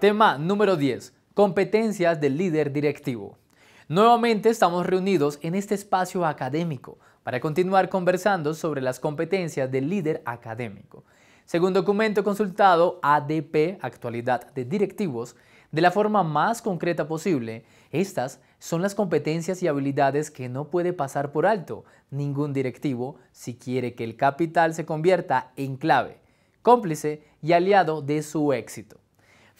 Tema número 10. Competencias del líder directivo. Nuevamente estamos reunidos en este espacio académico para continuar conversando sobre las competencias del líder académico. Según documento consultado ADP, actualidad de directivos, de la forma más concreta posible, estas son las competencias y habilidades que no puede pasar por alto ningún directivo si quiere que el capital se convierta en clave, cómplice y aliado de su éxito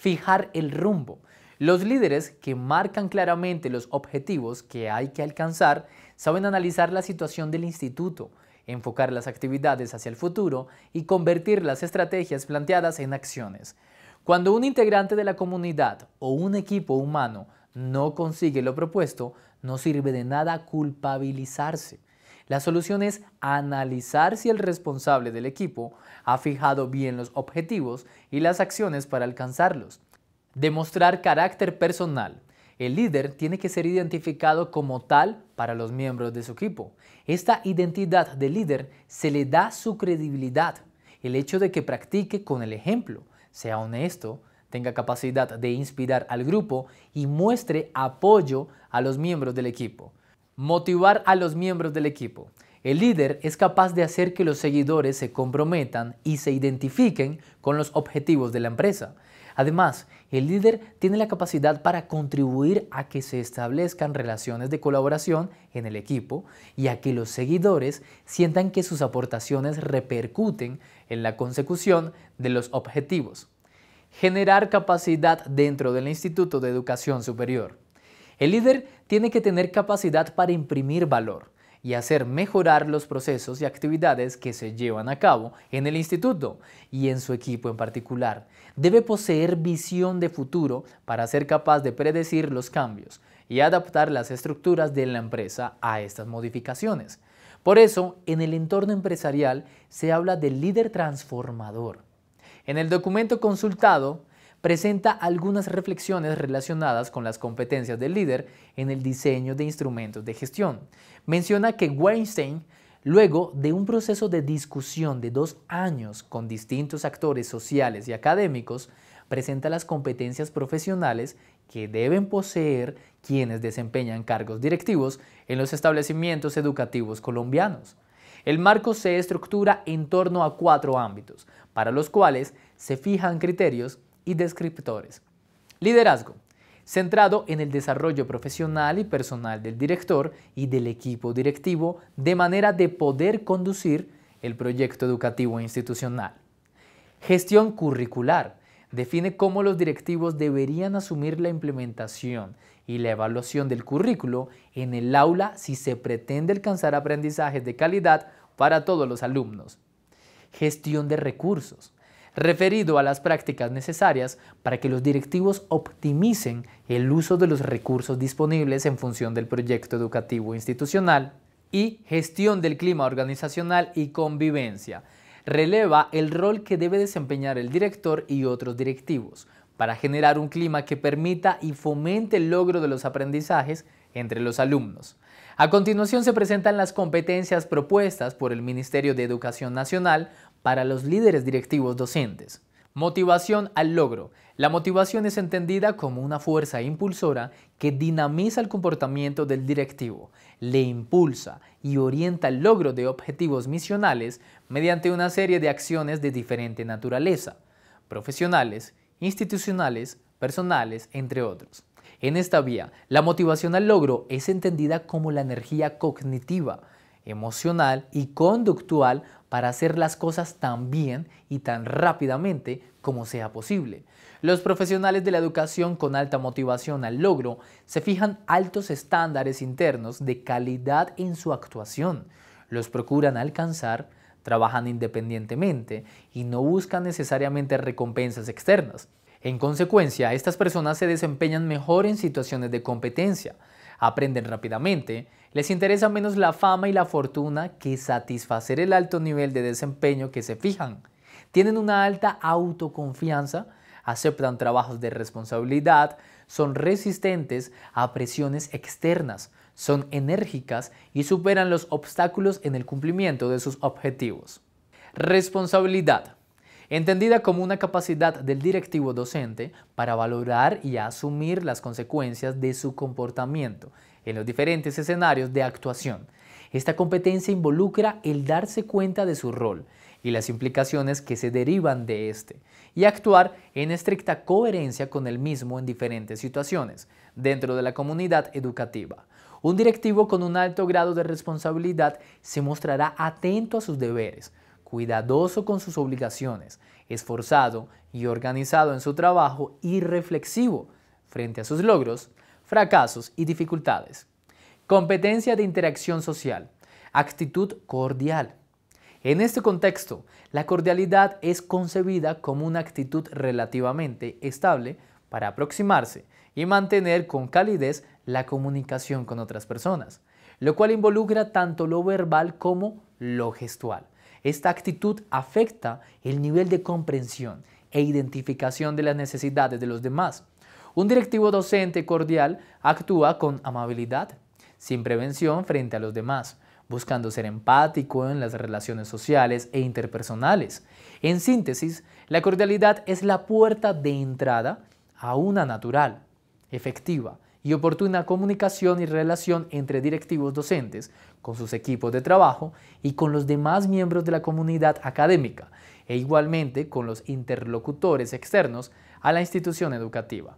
fijar el rumbo. Los líderes que marcan claramente los objetivos que hay que alcanzar saben analizar la situación del instituto, enfocar las actividades hacia el futuro y convertir las estrategias planteadas en acciones. Cuando un integrante de la comunidad o un equipo humano no consigue lo propuesto, no sirve de nada culpabilizarse. La solución es analizar si el responsable del equipo ha fijado bien los objetivos y las acciones para alcanzarlos. Demostrar carácter personal. El líder tiene que ser identificado como tal para los miembros de su equipo. Esta identidad de líder se le da su credibilidad, el hecho de que practique con el ejemplo, sea honesto, tenga capacidad de inspirar al grupo y muestre apoyo a los miembros del equipo. Motivar a los miembros del equipo. El líder es capaz de hacer que los seguidores se comprometan y se identifiquen con los objetivos de la empresa. Además, el líder tiene la capacidad para contribuir a que se establezcan relaciones de colaboración en el equipo y a que los seguidores sientan que sus aportaciones repercuten en la consecución de los objetivos. Generar capacidad dentro del Instituto de Educación Superior. El líder tiene que tener capacidad para imprimir valor y hacer mejorar los procesos y actividades que se llevan a cabo en el instituto y en su equipo en particular. Debe poseer visión de futuro para ser capaz de predecir los cambios y adaptar las estructuras de la empresa a estas modificaciones. Por eso, en el entorno empresarial se habla del líder transformador. En el documento consultado, presenta algunas reflexiones relacionadas con las competencias del líder en el diseño de instrumentos de gestión. Menciona que Weinstein, luego de un proceso de discusión de dos años con distintos actores sociales y académicos, presenta las competencias profesionales que deben poseer quienes desempeñan cargos directivos en los establecimientos educativos colombianos. El marco se estructura en torno a cuatro ámbitos, para los cuales se fijan criterios y descriptores. Liderazgo, centrado en el desarrollo profesional y personal del director y del equipo directivo de manera de poder conducir el proyecto educativo e institucional. Gestión curricular, define cómo los directivos deberían asumir la implementación y la evaluación del currículo en el aula si se pretende alcanzar aprendizajes de calidad para todos los alumnos. Gestión de recursos referido a las prácticas necesarias para que los directivos optimicen el uso de los recursos disponibles en función del proyecto educativo institucional y gestión del clima organizacional y convivencia. Releva el rol que debe desempeñar el director y otros directivos para generar un clima que permita y fomente el logro de los aprendizajes entre los alumnos. A continuación se presentan las competencias propuestas por el Ministerio de Educación Nacional para los líderes directivos docentes. Motivación al logro. La motivación es entendida como una fuerza impulsora que dinamiza el comportamiento del directivo, le impulsa y orienta el logro de objetivos misionales mediante una serie de acciones de diferente naturaleza, profesionales, institucionales, personales, entre otros. En esta vía, la motivación al logro es entendida como la energía cognitiva, emocional y conductual para hacer las cosas tan bien y tan rápidamente como sea posible. Los profesionales de la educación con alta motivación al logro se fijan altos estándares internos de calidad en su actuación, los procuran alcanzar, trabajan independientemente y no buscan necesariamente recompensas externas. En consecuencia, estas personas se desempeñan mejor en situaciones de competencia, aprenden rápidamente, les interesa menos la fama y la fortuna que satisfacer el alto nivel de desempeño que se fijan. Tienen una alta autoconfianza, aceptan trabajos de responsabilidad, son resistentes a presiones externas, son enérgicas y superan los obstáculos en el cumplimiento de sus objetivos. Responsabilidad entendida como una capacidad del directivo docente para valorar y asumir las consecuencias de su comportamiento en los diferentes escenarios de actuación. Esta competencia involucra el darse cuenta de su rol y las implicaciones que se derivan de este, y actuar en estricta coherencia con el mismo en diferentes situaciones dentro de la comunidad educativa. Un directivo con un alto grado de responsabilidad se mostrará atento a sus deberes, cuidadoso con sus obligaciones, esforzado y organizado en su trabajo y reflexivo frente a sus logros, fracasos y dificultades. Competencia de interacción social. Actitud cordial. En este contexto, la cordialidad es concebida como una actitud relativamente estable para aproximarse y mantener con calidez la comunicación con otras personas, lo cual involucra tanto lo verbal como lo gestual, esta actitud afecta el nivel de comprensión e identificación de las necesidades de los demás. Un directivo docente cordial actúa con amabilidad, sin prevención frente a los demás, buscando ser empático en las relaciones sociales e interpersonales. En síntesis, la cordialidad es la puerta de entrada a una natural, efectiva, y oportuna comunicación y relación entre directivos docentes, con sus equipos de trabajo y con los demás miembros de la comunidad académica, e igualmente con los interlocutores externos a la institución educativa.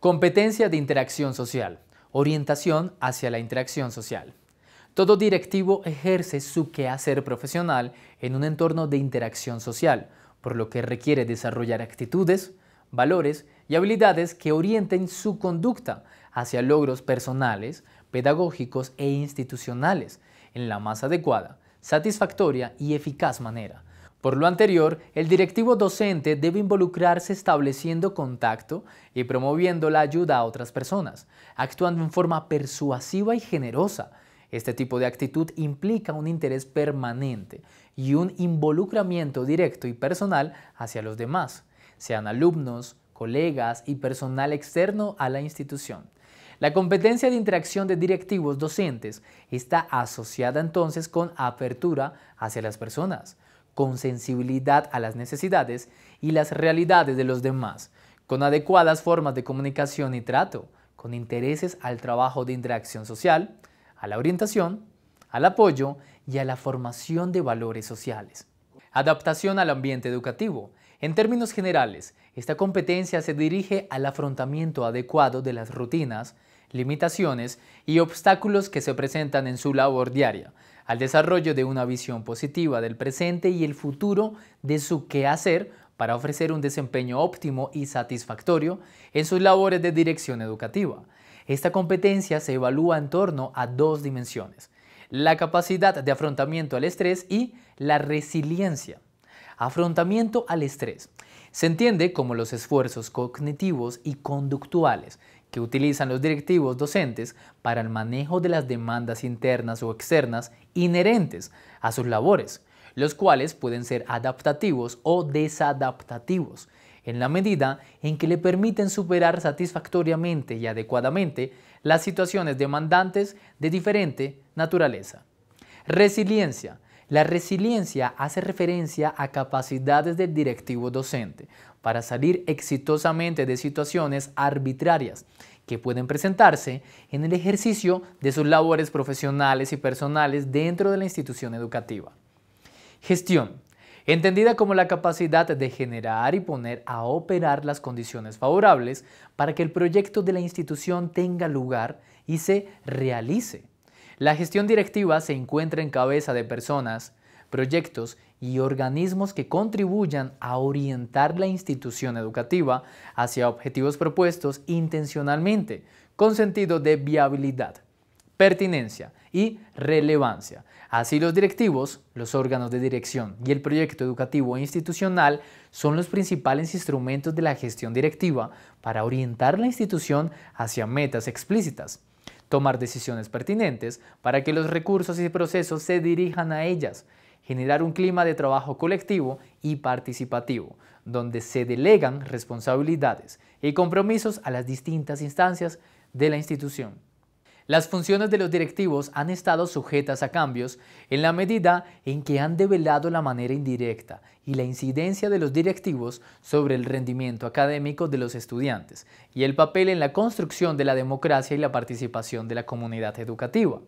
Competencia de interacción social. Orientación hacia la interacción social. Todo directivo ejerce su quehacer profesional en un entorno de interacción social, por lo que requiere desarrollar actitudes, valores y habilidades que orienten su conducta hacia logros personales, pedagógicos e institucionales en la más adecuada, satisfactoria y eficaz manera. Por lo anterior, el directivo docente debe involucrarse estableciendo contacto y promoviendo la ayuda a otras personas, actuando en forma persuasiva y generosa. Este tipo de actitud implica un interés permanente y un involucramiento directo y personal hacia los demás, sean alumnos, colegas y personal externo a la institución. La competencia de interacción de directivos docentes está asociada entonces con apertura hacia las personas, con sensibilidad a las necesidades y las realidades de los demás, con adecuadas formas de comunicación y trato, con intereses al trabajo de interacción social, a la orientación, al apoyo y a la formación de valores sociales. Adaptación al ambiente educativo. En términos generales, esta competencia se dirige al afrontamiento adecuado de las rutinas, limitaciones y obstáculos que se presentan en su labor diaria, al desarrollo de una visión positiva del presente y el futuro de su quehacer para ofrecer un desempeño óptimo y satisfactorio en sus labores de dirección educativa. Esta competencia se evalúa en torno a dos dimensiones, la capacidad de afrontamiento al estrés y la resiliencia. Afrontamiento al estrés. Se entiende como los esfuerzos cognitivos y conductuales que utilizan los directivos docentes para el manejo de las demandas internas o externas inherentes a sus labores, los cuales pueden ser adaptativos o desadaptativos, en la medida en que le permiten superar satisfactoriamente y adecuadamente las situaciones demandantes de diferente naturaleza. Resiliencia la resiliencia hace referencia a capacidades del directivo docente para salir exitosamente de situaciones arbitrarias que pueden presentarse en el ejercicio de sus labores profesionales y personales dentro de la institución educativa. Gestión, entendida como la capacidad de generar y poner a operar las condiciones favorables para que el proyecto de la institución tenga lugar y se realice la gestión directiva se encuentra en cabeza de personas, proyectos y organismos que contribuyan a orientar la institución educativa hacia objetivos propuestos intencionalmente, con sentido de viabilidad, pertinencia y relevancia. Así los directivos, los órganos de dirección y el proyecto educativo e institucional son los principales instrumentos de la gestión directiva para orientar la institución hacia metas explícitas tomar decisiones pertinentes para que los recursos y procesos se dirijan a ellas, generar un clima de trabajo colectivo y participativo, donde se delegan responsabilidades y compromisos a las distintas instancias de la institución. Las funciones de los directivos han estado sujetas a cambios en la medida en que han develado la manera indirecta y la incidencia de los directivos sobre el rendimiento académico de los estudiantes y el papel en la construcción de la democracia y la participación de la comunidad educativa.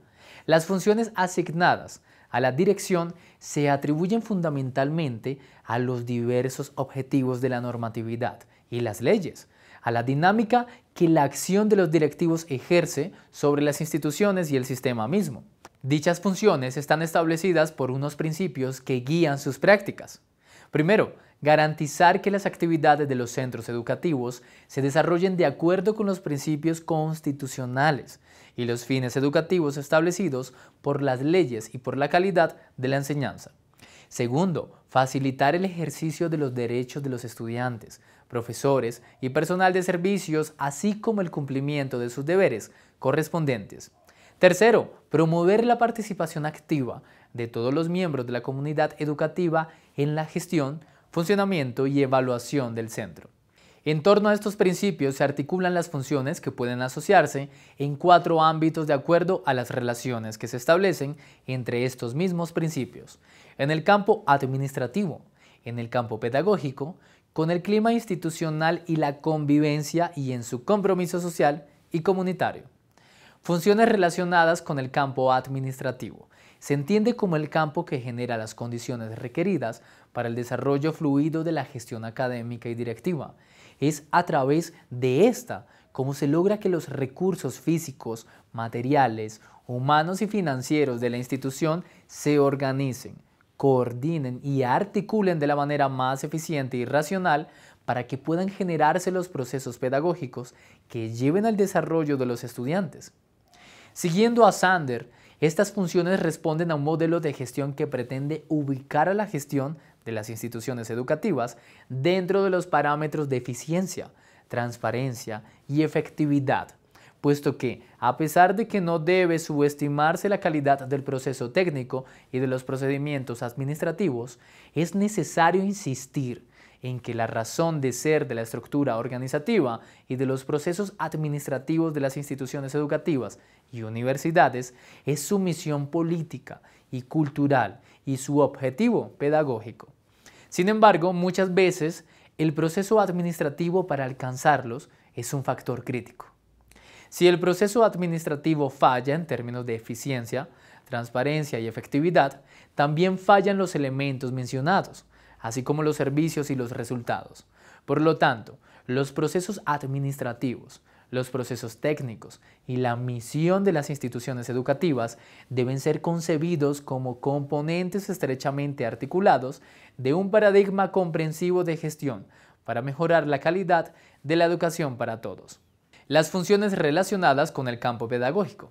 Las funciones asignadas a la dirección se atribuyen fundamentalmente a los diversos objetivos de la normatividad y las leyes, a la dinámica que la acción de los directivos ejerce sobre las instituciones y el sistema mismo. Dichas funciones están establecidas por unos principios que guían sus prácticas. Primero, garantizar que las actividades de los centros educativos se desarrollen de acuerdo con los principios constitucionales y los fines educativos establecidos por las leyes y por la calidad de la enseñanza. Segundo, facilitar el ejercicio de los derechos de los estudiantes, profesores y personal de servicios, así como el cumplimiento de sus deberes correspondientes. Tercero, promover la participación activa de todos los miembros de la comunidad educativa en la gestión, funcionamiento y evaluación del centro. En torno a estos principios se articulan las funciones que pueden asociarse en cuatro ámbitos de acuerdo a las relaciones que se establecen entre estos mismos principios. En el campo administrativo, en el campo pedagógico, con el clima institucional y la convivencia y en su compromiso social y comunitario. Funciones relacionadas con el campo administrativo. Se entiende como el campo que genera las condiciones requeridas para el desarrollo fluido de la gestión académica y directiva. Es a través de esta como se logra que los recursos físicos, materiales, humanos y financieros de la institución se organicen, coordinen y articulen de la manera más eficiente y racional para que puedan generarse los procesos pedagógicos que lleven al desarrollo de los estudiantes. Siguiendo a Sander, estas funciones responden a un modelo de gestión que pretende ubicar a la gestión de las instituciones educativas dentro de los parámetros de eficiencia, transparencia y efectividad puesto que, a pesar de que no debe subestimarse la calidad del proceso técnico y de los procedimientos administrativos, es necesario insistir en que la razón de ser de la estructura organizativa y de los procesos administrativos de las instituciones educativas y universidades es su misión política y cultural y su objetivo pedagógico. Sin embargo, muchas veces el proceso administrativo para alcanzarlos es un factor crítico. Si el proceso administrativo falla en términos de eficiencia, transparencia y efectividad, también fallan los elementos mencionados, así como los servicios y los resultados. Por lo tanto, los procesos administrativos, los procesos técnicos y la misión de las instituciones educativas deben ser concebidos como componentes estrechamente articulados de un paradigma comprensivo de gestión para mejorar la calidad de la educación para todos las funciones relacionadas con el campo pedagógico.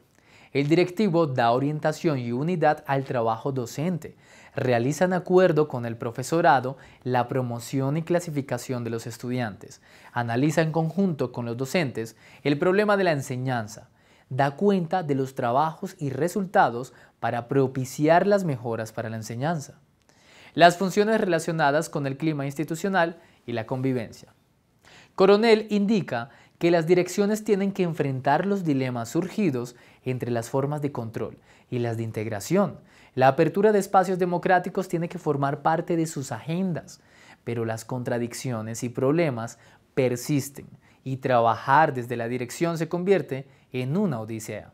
El directivo da orientación y unidad al trabajo docente, realiza en acuerdo con el profesorado la promoción y clasificación de los estudiantes, analiza en conjunto con los docentes el problema de la enseñanza, da cuenta de los trabajos y resultados para propiciar las mejoras para la enseñanza. Las funciones relacionadas con el clima institucional y la convivencia. Coronel indica que las direcciones tienen que enfrentar los dilemas surgidos entre las formas de control y las de integración. La apertura de espacios democráticos tiene que formar parte de sus agendas, pero las contradicciones y problemas persisten y trabajar desde la dirección se convierte en una odisea.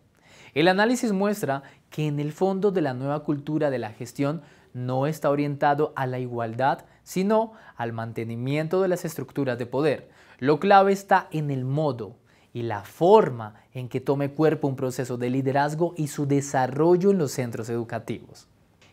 El análisis muestra que en el fondo de la nueva cultura de la gestión no está orientado a la igualdad, sino al mantenimiento de las estructuras de poder, lo clave está en el modo y la forma en que tome cuerpo un proceso de liderazgo y su desarrollo en los centros educativos.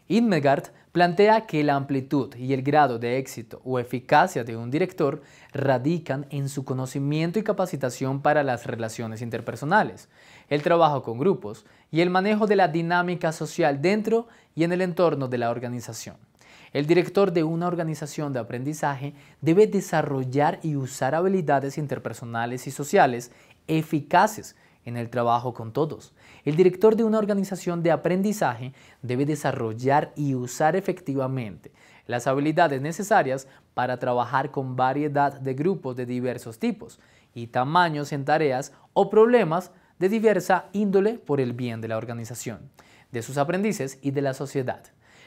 Inmegard plantea que la amplitud y el grado de éxito o eficacia de un director radican en su conocimiento y capacitación para las relaciones interpersonales, el trabajo con grupos y el manejo de la dinámica social dentro y en el entorno de la organización. El director de una organización de aprendizaje debe desarrollar y usar habilidades interpersonales y sociales eficaces en el trabajo con todos. El director de una organización de aprendizaje debe desarrollar y usar efectivamente las habilidades necesarias para trabajar con variedad de grupos de diversos tipos y tamaños en tareas o problemas de diversa índole por el bien de la organización, de sus aprendices y de la sociedad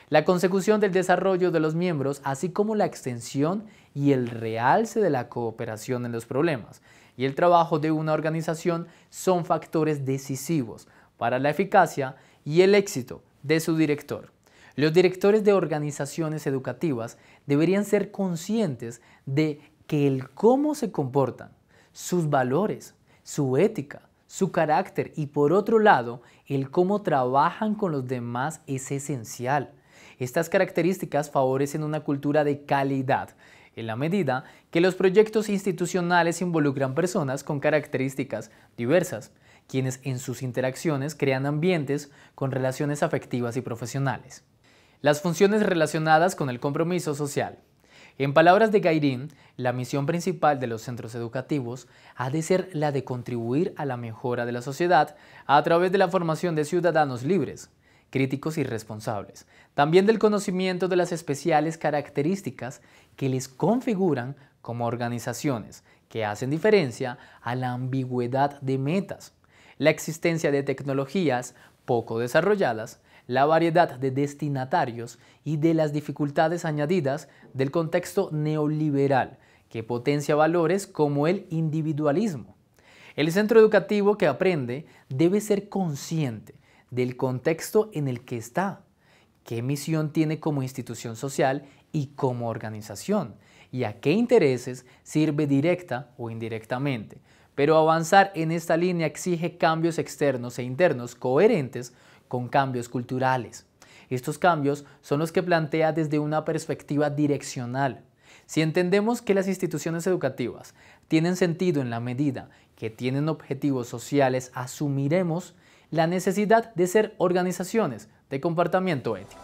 la consecución del desarrollo de los miembros, así como la extensión y el realce de la cooperación en los problemas y el trabajo de una organización son factores decisivos para la eficacia y el éxito de su director. Los directores de organizaciones educativas deberían ser conscientes de que el cómo se comportan, sus valores, su ética, su carácter y por otro lado, el cómo trabajan con los demás es esencial. Estas características favorecen una cultura de calidad, en la medida que los proyectos institucionales involucran personas con características diversas, quienes en sus interacciones crean ambientes con relaciones afectivas y profesionales. Las funciones relacionadas con el compromiso social. En palabras de Gairín, la misión principal de los centros educativos ha de ser la de contribuir a la mejora de la sociedad a través de la formación de ciudadanos libres, críticos y responsables, también del conocimiento de las especiales características que les configuran como organizaciones, que hacen diferencia a la ambigüedad de metas, la existencia de tecnologías poco desarrolladas, la variedad de destinatarios y de las dificultades añadidas del contexto neoliberal, que potencia valores como el individualismo. El centro educativo que aprende debe ser consciente del contexto en el que está, qué misión tiene como institución social y como organización, y a qué intereses sirve directa o indirectamente. Pero avanzar en esta línea exige cambios externos e internos coherentes con cambios culturales. Estos cambios son los que plantea desde una perspectiva direccional. Si entendemos que las instituciones educativas tienen sentido en la medida que tienen objetivos sociales, asumiremos la necesidad de ser organizaciones de comportamiento ético.